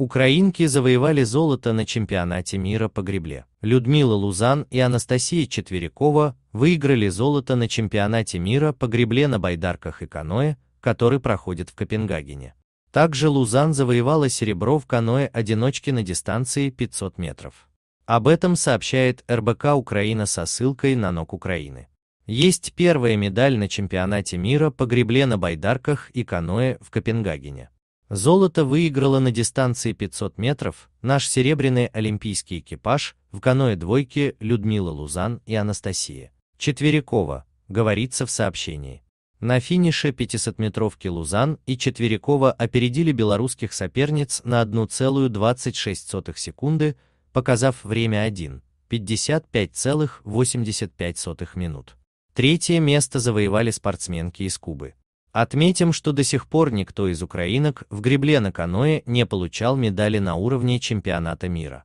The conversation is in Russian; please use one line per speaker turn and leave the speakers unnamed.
Украинки завоевали золото на чемпионате мира по гребле. Людмила Лузан и Анастасия Четверякова выиграли золото на чемпионате мира по гребле на байдарках и каноэ, который проходит в Копенгагене. Также Лузан завоевала серебро в каноэ одиночки на дистанции 500 метров. Об этом сообщает РБК Украина со ссылкой на НОК Украины. Есть первая медаль на чемпионате мира по гребле на байдарках и каноэ в Копенгагене. Золото выиграло на дистанции 500 метров наш серебряный олимпийский экипаж в каное двойке Людмила Лузан и Анастасия Четверякова, говорится в сообщении. На финише 500-метровки Лузан и Четверякова опередили белорусских соперниц на 1,26 секунды, показав время 1, 55,85 минут. Третье место завоевали спортсменки из Кубы. Отметим, что до сих пор никто из украинок в гребле на каное не получал медали на уровне чемпионата мира.